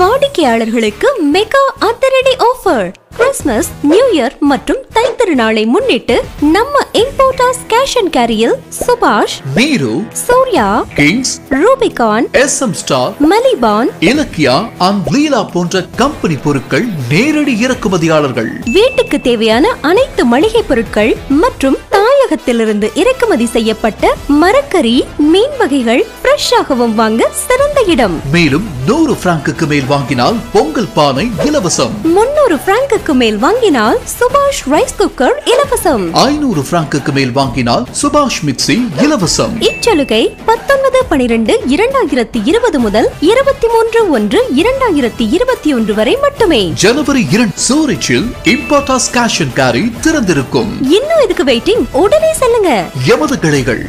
வாடிக்கையாளர்களுக்கு மெகா அத்தரடி offer Christmas new year மற்றும் தை திருநாளை முன்னிட்டு நம்ம இம்போர்ட்டாஸ் கேஷ் அண்ட் கேரியில் Subash Meeru Surya Kings Rubicon S M star Malibon Ilakkiya and Leela போன்ற கம்பெனி பொருட்கள் நேரடி இறக்குமதியாளர்கள் வீட்டுக்கு தேவையான அனைத்து மளிகை பொருட்கள் மற்றும் தாய் தமிழகத்திலிருந்து இறக்குமதி செய்யப்பட்ட மரக்கறி மீன் வகைகள் ஃப்ரெஷ்ஷாகவும் வாங்க சிறந்த இடம் மேலும் நூறு பிராங்குக்கு மேல் வாங்கினால் பொங்கல் பானை இலவசம் முன்னூறு பிராங்குக்கு மேல் வாங்கினால் சுபாஷ் ரைஸ் குக்கர் இலவசம் ஐநூறு பிராங்குக்கு மேல் வாங்கினால் சுபாஷ் மிக்சி இலவசம் இச்சலுகை பத்தொன்பது பனிரெண்டு இரண்டாயிரத்தி இருபது முதல் இருபத்தி மூன்று ஒன்று இரண்டாயிரத்தி இருபத்தி ஒன்று வரை மட்டுமே ஜனவரி இரண்டு சூரிச்சில் இம்பார்டாஸ் கேஷ் அண்ட் கேரி திறந்திருக்கும் இன்னும் இதுக்கு வெயிட்டிங் உடனே சொல்லுங்க எமது கிளைகள்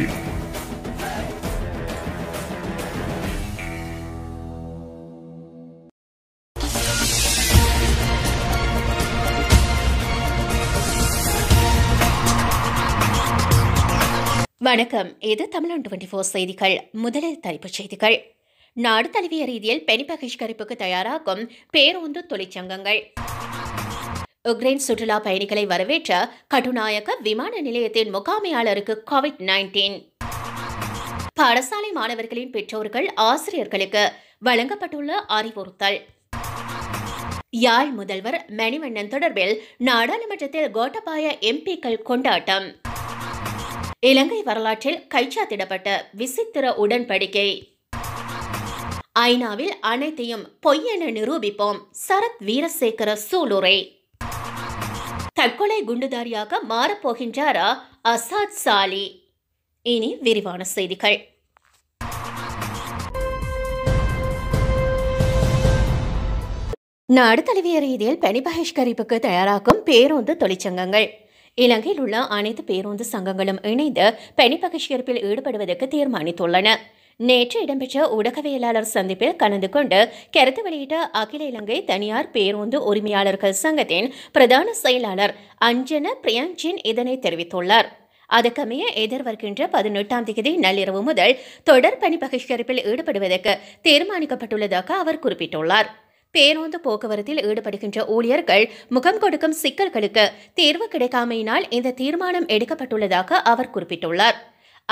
வணக்கம் இது தமிழன் டுவெண்டி போர் செய்திகள் முதலில் தலைப்புச் செய்திகள் நாடு தழுவிய ரீதியில் பெனி பகிஷ்கரிப்புக்கு தயாராகும் பேருந்து தொழிற்சங்கங்கள் உக்ரைன் சுற்றுலா பயணிகளை வரவேற்ற கட்டுநாயக்க விமான நிலையத்தின் முகாமையாளருக்கு கோவிட் நைன்டீன் பாடசாலை மாணவர்களின் பெற்றோர்கள் ஆசிரியர்களுக்கு வழங்கப்பட்டுள்ள அறிவுறுத்தல் யாழ் முதல்வர் மணிவண்ணன் தொடர்பில் நாடாளுமன்றத்தில் கோட்டபாய எம்பிக்கள் கொண்டாட்டம் இலங்கை வரலாற்றில் கைச்சாத்திடப்பட்ட விசித்திர உடன்படிக்கை ஐநாவில் அனைத்தையும் பொய்யென நிரூபிப்போம் சரத் வீரசேகர சூளுரை தற்கொலை குண்டுதாரியாக மாறப்போகின்றாரா அசாத் சாலி இனி விரிவான செய்திகள் நாடு தழுவிய ரீதியில் பணி பகிஷ்கரிப்புக்கு தயாராகும் பேருந்து தொழிற்சங்கங்கள் இலங்கையில் உள்ள அனைத்து பேருந்து சங்கங்களும் இணைந்து பணி பகிஷ்கரிப்பில் ஈடுபடுவதற்கு தீர்மானித்துள்ளன நேற்று இடம்பெற்ற ஊடகவியலாளர் சந்திப்பில் கலந்து கொண்டு கருத்து வெளியிட்ட அகில இலங்கை தனியார் பேருந்து உரிமையாளர்கள் சங்கத்தின் பிரதான செயலாளர் அஞ்சன பிரியாஞ்சின் இதனை தெரிவித்துள்ளார் அதுக்கமைய எதிர்வருகின்ற பதினெட்டாம் தேதி நள்ளிரவு முதல் தொடர் பணி பகிஷ்கரிப்பில் ஈடுபடுவதற்கு தீர்மானிக்கப்பட்டுள்ளதாக அவர் குறிப்பிட்டுள்ளார் பேருந்து போக்குவரத்தில் ஈடுபடுகின்ற ஊழியர்கள் முகம் கொடுக்கும் சிக்கல்களுக்கு தீர்வு கிடைக்காமையினால் இந்த தீர்மானம் எடுக்கப்பட்டுள்ளதாக அவர் குறிப்பிட்டுள்ளார்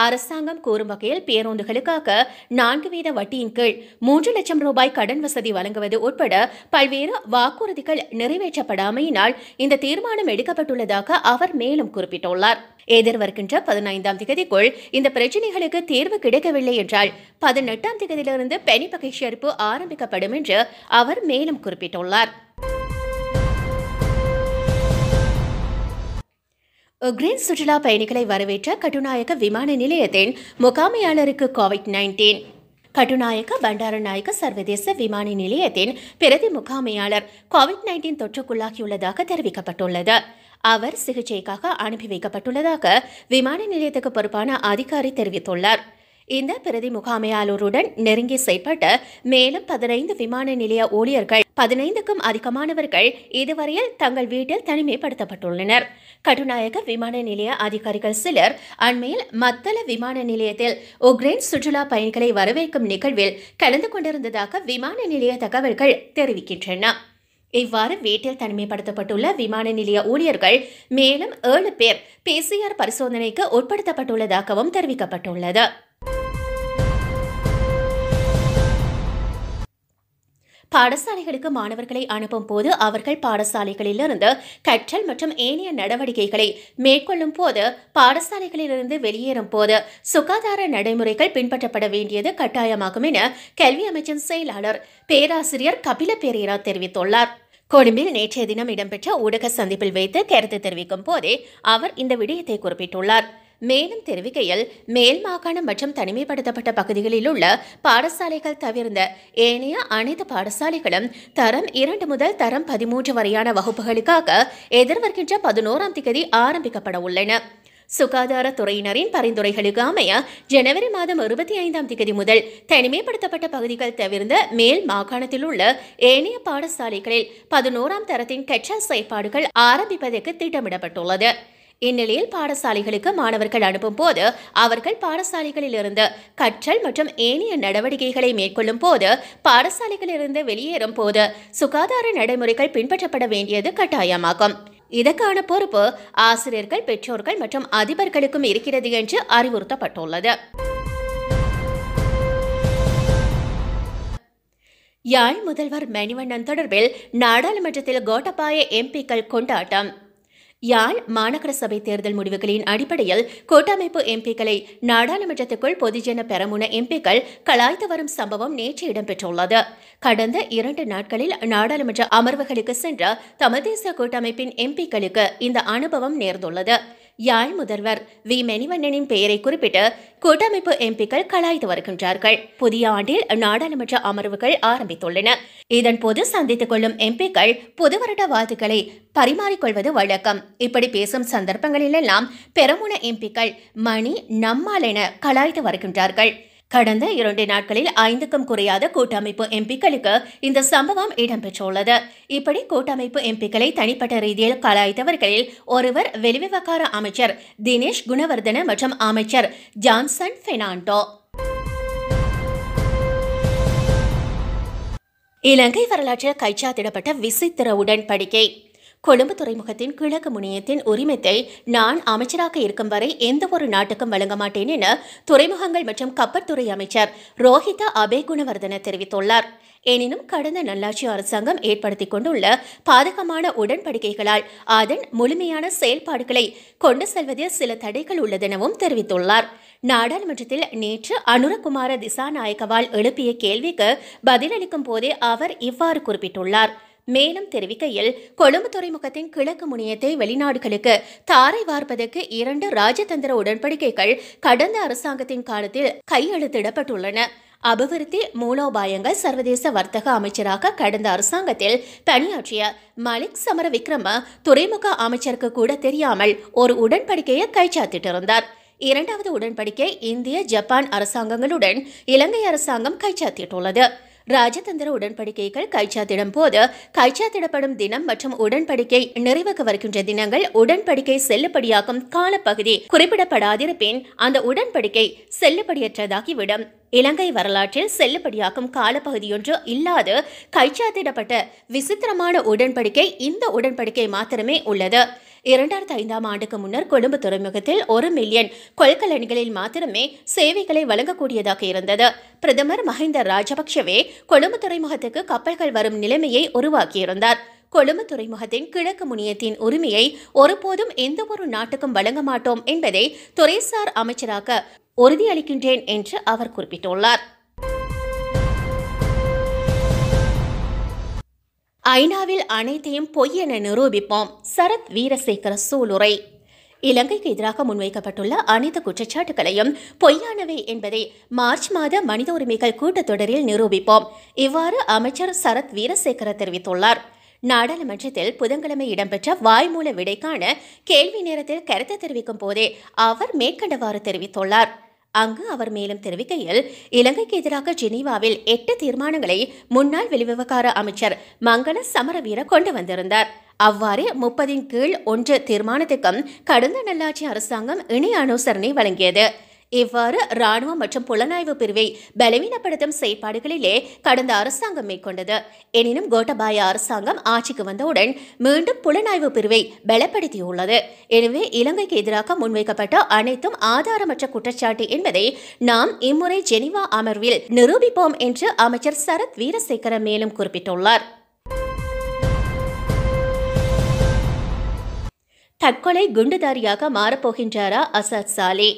அரசாங்கம் கூறும் வகையில் பேருந்துகளுக்காக நான்கு வீத வட்டியின் கீழ் மூன்று லட்சம் ரூபாய் கடன் வசதி வழங்குவது உட்பட பல்வேறு வாக்குறுதிகள் நிறைவேற்றப்படாமையினால் இந்த தீர்மானம் எடுக்கப்பட்டுள்ளதாக அவர் மேலும் குறிப்பிட்டுள்ளார் எதிர்வருகின்ற பதினைந்தாம் திகதிக்குள் இந்த பிரச்சினைகளுக்கு தீர்வு கிடைக்கவில்லை என்றால் பதினெட்டாம் திகதியிலிருந்து பெனி பகை சேர்ப்பு ஆரம்பிக்கப்படும் என்று அவர் மேலும் குறிப்பிட்டுள்ளார் உக்ரைன் சுற்றுலா பயணிகளை வரவேற்ற கட்டுநாயக்க விமான நிலையத்தின் முகாமையாளருக்கு கோவிட் நைன்டீன் கட்டுநாயக்க பண்டாரநாயக்க சர்வதேச விமான நிலையத்தின் பிரதி முகாமையாளர் கோவிட் நைன்டீன் தொற்றுக்குள்ளாகியுள்ளதாக தெரிவிக்கப்பட்டுள்ளது அவர் சிகிச்சைக்காக அனுப்பி வைக்கப்பட்டுள்ளதாக விமான நிலையத்துக்கு பொறுப்பான அதிகாரி தெரிவித்துள்ளார் இந்த பிரதி முகாமையாளருடன் நெருங்கி செயல்பட்டு மேலும் பதினைந்து விமான நிலைய ஊழியர்கள் பதினைந்துக்கும் அதிகமானவர்கள் இதுவரையில் தங்கள் வீட்டில் தனிமைப்படுத்தப்பட்டுள்ளனர் கட்டுநாயக விமான நிலைய அதிகாரிகள் சிலர் அண்மையில் மத்தள விமான நிலையத்தில் உக்ரைன் சுற்றுலா பயணிகளை வரவேற்கும் நிகழ்வில் கலந்து கொண்டிருந்ததாக விமான நிலைய தகவல்கள் தெரிவிக்கின்றன இவ்வாறு வீட்டில் தனிமைப்படுத்தப்பட்டுள்ள விமான நிலைய ஊழியர்கள் மேலும் ஏழு பேர் பிசிஆர் பரிசோதனைக்கு உட்படுத்தப்பட்டுள்ளதாகவும் தெரிவிக்கப்பட்டுள்ளது பாடசாலைகளுக்கு மாணவர்களை அனுப்பும் போது அவர்கள் பாடசாலைகளிலிருந்து கற்றல் மற்றும் ஏனைய நடவடிக்கைகளை மேற்கொள்ளும் போது பாடசாலைகளிலிருந்து வெளியேறும் போது சுகாதார நடைமுறைகள் பின்பற்றப்பட வேண்டியது கட்டாயமாகும் என கல்வி அமைச்சின் செயலாளர் பேராசிரியர் கபில பெரேரா தெரிவித்துள்ளார் கொழும்பில் நேற்றைய தினம் இடம்பெற்ற ஊடக சந்திப்பில் வைத்து கருத்து தெரிவிக்கும் போதே அவர் இந்த விடயத்தை குறிப்பிட்டுள்ளார் மேலும் தெரிவிக்கையில் மேல் மாகாணம் மற்றும் தனிமைப்படுத்தப்பட்ட பகுதிகளில் உள்ள பாடசாலைகள் தவிர்ந்த ஏனைய அனைத்து பாடசாலைகளும் தரம் இரண்டு முதல் தரம் பதிமூன்று வரையான வகுப்புகளுக்காக எதிர்வருகின்ற பதினோராம் திகதி ஆரம்பிக்கப்பட உள்ளன சுகாதாரத்துறையினரின் பரிந்துரைகளுக்கு அமைய ஜனவரி மாதம் இருபத்தி ஐந்தாம் தேதி முதல் தனிமைப்படுத்தப்பட்ட பகுதிகள் தவிர்ந்த மேல் மாகாணத்தில் உள்ள ஏனைய பாடசாலைகளில் பதினோராம் தரத்தின் கற்றல் செயற்பாடுகள் ஆரம்பிப்பதற்கு திட்டமிடப்பட்டுள்ளது இந்நிலையில் பாடசாலைகளுக்கு மாணவர்கள் அனுப்பும் போது அவர்கள் பாடசாலைகளில் இருந்து கற்றல் மற்றும் ஏனைய நடவடிக்கைகளை மேற்கொள்ளும் போது பாடசாலைகளிலிருந்து வெளியேறும் போது சுகாதார நடைமுறைகள் பின்பற்றப்பட வேண்டியது கட்டாயமாகும் இதற்கான பொறுப்பு ஆசிரியர்கள் பெற்றோர்கள் மற்றும் அதிபர்களுக்கும் இருக்கிறது என்று அறிவுறுத்தப்பட்டுள்ளது யாழ் முதல்வர் மணிவண்ணன் தொடர்பில் நாடாளுமன்றத்தில் கோட்டபாய எம்பிக்கள் கொண்டாட்டம் யாழ் மாநகர சபை தேர்தல் முடிவுகளின் அடிப்படையில் கூட்டமைப்பு எம்பிக்களை நாடாளுமன்றத்துக்குள் பொதுஜன பெறமுன எம்பிக்கள் கலாய்த்து வரும் சம்பவம் நேற்று இடம்பெற்றுள்ளது கடந்த இரண்டு நாட்களில் நாடாளுமன்ற அமர்வுகளுக்கு சென்ற தமதேச கூட்டமைப்பின் எம்பிக்களுக்கு இந்த அனுபவம் நேர்ந்துள்ளது யாழ் முதல்வர் வி மணிவண்ணனின் பெயரை குறிப்பிட்டு கூட்டமைப்பு எம்பிக்கள் கலாய்த்து வருகின்றார்கள் புதிய ஆண்டில் நாடாளுமன்ற அமர்வுகள் ஆரம்பித்துள்ளன இதன்போது சந்தித்துக் கொள்ளும் எம்பிக்கள் புது வருட வாழ்த்துக்களை பரிமாறிக்கொள்வது வழக்கம் இப்படி பேசும் சந்தர்ப்பங்களிலெல்லாம் பெருமுன எம்பிக்கள் மணி நம்மால் என கலாய்த்து வருகின்றார்கள் கடந்த இரண்டு நாட்களில் ஐந்துக்கும் குறையாத கூட்டமைப்பு எம்பிக்களுக்கு இந்த சம்பவம் இடம்பெற்றுள்ளது இப்படி கூட்டமைப்பு எம்பிக்களை தனிப்பட்ட ரீதியில் கலாய்த்தவர்களில் ஒருவர் வெளிவிவகார அமைச்சர் தினேஷ் குணவர்தன மற்றும் அமைச்சர் ஜான்சன் பெர்னாண்டோ இலங்கை வரலாற்றில் கைச்சாத்திடப்பட்ட விசித்திர உடன்படிக்கை கொழும்பு துறைமுகத்தின் கிழக்கு முனையத்தின் உரிமத்தை நான் அமைச்சராக இருக்கும் வரை எந்த ஒரு நாட்டுக்கும் வழங்க மாட்டேன் என துறைமுகங்கள் மற்றும் கப்பற்துறை அமைச்சர் ரோஹிதா அபே குணவர்தன தெரிவித்துள்ளார் எனினும் கடந்த நல்லாட்சி அரசாங்கம் ஏற்படுத்தி கொண்டுள்ள பாதகமான உடன்படிக்கைகளால் அதன் முழுமையான செயல்பாடுகளை கொண்டு செல்வதில் சில தடைகள் உள்ளதெனவும் தெரிவித்துள்ளார் நாடாளுமன்றத்தில் நேற்று அனுரகுமார திசாநாயக்கவால் எழுப்பிய கேள்விக்கு பதிலளிக்கும் போதே அவர் இவ்வாறு குறிப்பிட்டுள்ளார் மேலும் தெரிவிக்கையில் கொழும்பு துறைமுகத்தின் கிழக்கு முனையத்தை வெளிநாடுகளுக்கு தாரை வார்ப்பதற்கு இரண்டு ராஜதந்திர உடன்படிக்கைகள் கடந்த அரசாங்கத்தின் காலத்தில் கையெழுத்திடப்பட்டுள்ளன அபிவிருத்தி மூலோபாயங்கள் சர்வதேச வர்த்தக அமைச்சராக கடந்த அரசாங்கத்தில் பணியாற்றிய மலிக் சமர விக்ரம துறைமுக அமைச்சருக்கு கூட தெரியாமல் ஒரு உடன்படிக்கையை கைச்சாத்திட்டிருந்தார் இரண்டாவது உடன்படிக்கை இந்திய ஜப்பான் அரசாங்கங்களுடன் இலங்கை அரசாங்கம் கைச்சாத்திட்டுள்ளது ராஜதந்திர உடன்படிக்கைகள் கைச்சாத்திடும் போது கைச்சாத்திடப்படும் தினம் மற்றும் உடன்படிக்கை நிறைவுக்கு வருகின்ற தினங்கள் உடன்படிக்கை செல்லுபடியாகும் காலப்பகுதி குறிப்பிடப்படாதிருப்பின் அந்த உடன்படிக்கை செல்லுபடியற்றதாகிவிடும் இலங்கை வரலாற்றில் செல்லுபடியாகும் காலப்பகுதியொன்று இல்லாது கைச்சாத்திடப்பட்ட விசித்திரமான உடன்படிக்கை இந்த உடன்படிக்கை மாத்திரமே உள்ளது இரண்டாயிரத்தி ஐந்தாம் ஆண்டுக்கு முன்னர் கொழும்பு துறைமுகத்தில் ஒரு மில்லியன் கொள்கலன்களில் மாத்திரமே சேவைகளை வழங்கக்கூடியதாக இருந்தது பிரதமர் மஹிந்த ராஜபக்ஷவே கொழும்பு துறைமுகத்துக்கு கப்பல்கள் வரும் நிலைமையை உருவாக்கியிருந்தார் கொழும்பு துறைமுகத்தின் கிழக்கு முனியத்தின் உரிமையை ஒருபோதும் எந்தவொரு நாட்டுக்கும் வழங்க மாட்டோம் என்பதை துறைசார் அமைச்சராக உறுதியளிக்கின்றேன் என்று அவர் குறிப்பிட்டுள்ளார் ஐநாவில் அனைத்தையும் பொய் என நிரூபிப்போம் சரத் வீரசேகர சூளுரை இலங்கைக்கு எதிராக முன்வைக்கப்பட்டுள்ள அனைத்து குற்றச்சாட்டுகளையும் பொய்யானவை என்பதை மார்ச் மாத மனித உரிமைகள் கூட்டத்தொடரில் நிரூபிப்போம் இவ்வாறு அமைச்சர் சரத் வீரசேகர தெரிவித்துள்ளார் நாடாளுமன்றத்தில் புதன்கிழமை இடம்பெற்ற வாய்மூல விடைக்கான கேள்வி நேரத்தில் கருத்து தெரிவிக்கும் போதே அவர் மேற்கண்டவாறு தெரிவித்துள்ளார் அங்கு அவர் மேலும் தெரிவிக்கையில் இலங்கைக்கு எதிராக ஜெனீவாவில் எட்டு தீர்மானங்களை முன்னாள் வெளிவிவகார அமைச்சர் மங்கள சமரவீர கொண்டு வந்திருந்தார் அவ்வாறு முப்பதின் கீழ் ஒன்று தீர்மானத்துக்கும் கடந்த நல்லாட்சி அரசாங்கம் இணை அனுசரணை வழங்கியது இவ்வாறு ராணுவம் மற்றும் புலனாய்வு பிரிவை பலவீனப்படுத்தும் செயற்பாடுகளிலே கடந்த அரசாங்கம் மேற்கொண்டது எனினும் கோட்டபாய அரசாங்கம் ஆட்சிக்கு வந்தவுடன் மீண்டும் புலனாய்வு பிரிவை பலப்படுத்தியுள்ளது எனவே இலங்கைக்கு எதிராக முன்வைக்கப்பட்ட அனைத்தும் ஆதாரமற்ற குற்றச்சாட்டு என்பதை நாம் இம்முறை ஜெனிவா அமர்வில் நிரூபிப்போம் என்று அமைச்சர் சரத் வீரசேகர மேலும் குறிப்பிட்டுள்ளார் தற்கொலை குண்டுதாரியாக மாறப்போகின்றாரா அசத் சாலே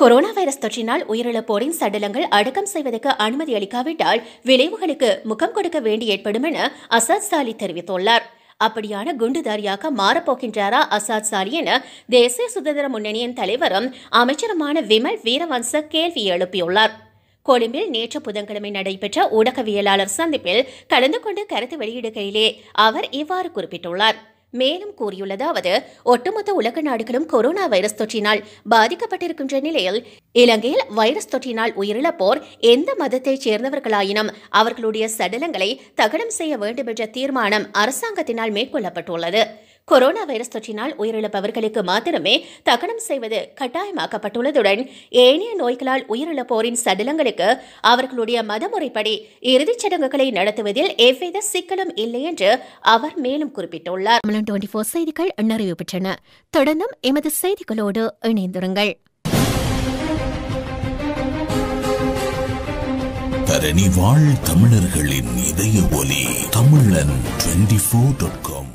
கொரோனா வைரஸ் தொற்றினால் உயிரிழப்போரின் சடலங்கள் அடக்கம் செய்வதற்கு அனுமதி அளிக்காவிட்டால் விளைவுகளுக்கு முகம் கொடுக்க வேண்டி ஏற்படும் என அசாத் சாலி தெரிவித்துள்ளார் அப்படியான குண்டுதாரியாக மாறப்போகின்றாரா அசாத் சாலி என தேசிய சுதந்திர முன்னணியின் தலைவரும் அமைச்சருமான விமல் வீரவன்ச கேள்வி எழுப்பியுள்ளார் கொழும்பில் நேற்று புதன்கிழமை நடைபெற்ற ஊடகவியலாளர் சந்திப்பில் கலந்து கொண்டு கருத்து வெளியிடுகையிலே அவர் இவ்வாறு குறிப்பிட்டுள்ளார் மேலும் கூறியுள்ளது ஒட்டுமொத்த உலக நாடுகளும் கொரோனா வைரஸ் தொற்றினால் பாதிக்கப்பட்டிருக்கின்ற நிலையில் இலங்கையில் வைரஸ் தொற்றினால் உயிரிழப்போர் எந்த மதத்தைச் சேர்ந்தவர்களாயினும் அவர்களுடைய சடலங்களை தகனம் செய்ய வேண்டும் என்ற தீர்மானம் அரசாங்கத்தினால் மேற்கொள்ளப்பட்டுள்ளது கொரோனா வைரஸ் தொற்றினால் உயிரிழப்பவர்களுக்கு மாத்திரமே தகனம் செய்வது கட்டாயமாக்கப்பட்டுள்ளதுடன் ஏனைய நோய்களால் உயிரிழப்போரின் சடலங்களுக்கு அவர்களுடைய மதமுறைப்படி இறுதிச் சடங்குகளை நடத்துவதில் எவ்வித சிக்கலும் இல்லை என்று அவர் மேலும் குறிப்பிட்டுள்ளார் செய்திகள் நிறைவு பெற்றன தொடர்ந்தும் எமது செய்திகளோடு இணைந்திருங்கள் தரணி வாழ் தமிழர்களின் இதய ஒலி தமிழன் டுவெண்டி ஃபோர் டாட் காம்